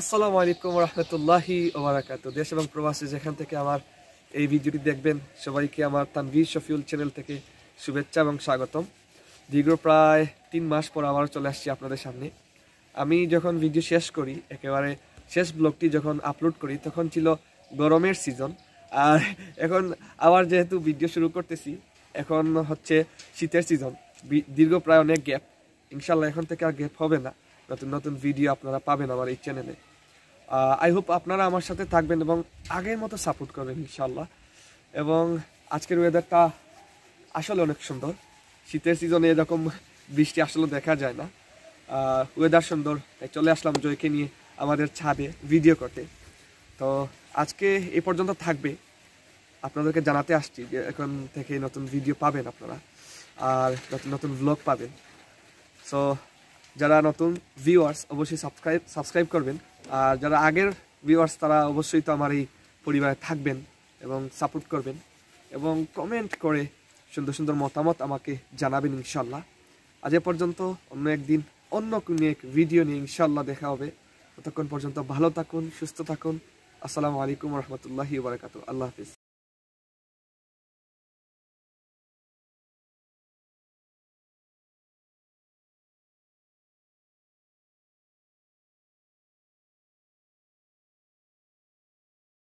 আসসালামু আলাইকুম রহমতুল্লাহি ওবরাকাত দেশ এবং প্রবাসী যেখান থেকে আমার এই ভিডিওটি দেখবেন সবাইকে আমার তানভীর শফিউল চ্যানেল থেকে শুভেচ্ছা এবং স্বাগতম দীর্ঘ প্রায় তিন মাস পর আবার চলে আসছি আপনাদের সামনে আমি যখন ভিডিও শেষ করি একেবারে শেষ ব্লগটি যখন আপলোড করি তখন ছিল গরমের সিজন আর এখন আবার যেহেতু ভিডিও শুরু করতেছি এখন হচ্ছে শীতের সিজন দীর্ঘ প্রায় অনেক গ্যাপ ইনশাল্লাহ এখন থেকে আর গ্যাপ হবে না নতুন নতুন ভিডিও আপনারা পাবেন আমার এই চ্যানেলে আই হোপ আপনারা আমার সাথে থাকবেন এবং আগের মতো সাপোর্ট করবেন ইনশাল্লাহ এবং আজকের ওয়েদারটা আসলে অনেক সুন্দর শীতের সিজনে এরকম বৃষ্টি আসলে দেখা যায় না ওয়েদার সুন্দর তাই চলে আসলাম জয়কে নিয়ে আমাদের ছাদে ভিডিও করতে তো আজকে এ পর্যন্ত থাকবে আপনাদেরকে জানাতে আসছি যে এখন থেকে নতুন ভিডিও পাবেন আপনারা আর নতুন নতুন ব্লগ পাবেন সো যারা নতুন ভিউয়ার্স অবশ্যই সাবস্ক্রাইব সাবস্ক্রাইব করবেন আর যারা আগের ভিউয়ার্স তারা অবশ্যই তো আমার এই পরিবারে থাকবেন এবং সাপোর্ট করবেন এবং কমেন্ট করে সুন্দর সুন্দর মতামত আমাকে জানাবেন ইনশাল্লাহ আজ পর্যন্ত অন্য একদিন অন্য কোনো এক ভিডিও নিয়ে ইনশাল্লাহ দেখা হবে ততক্ষণ পর্যন্ত ভালো থাকুন সুস্থ থাকুন আসসালামু আলাইকুম রহমতুল্লাহি বারকাত আল্লাহ হাফিজ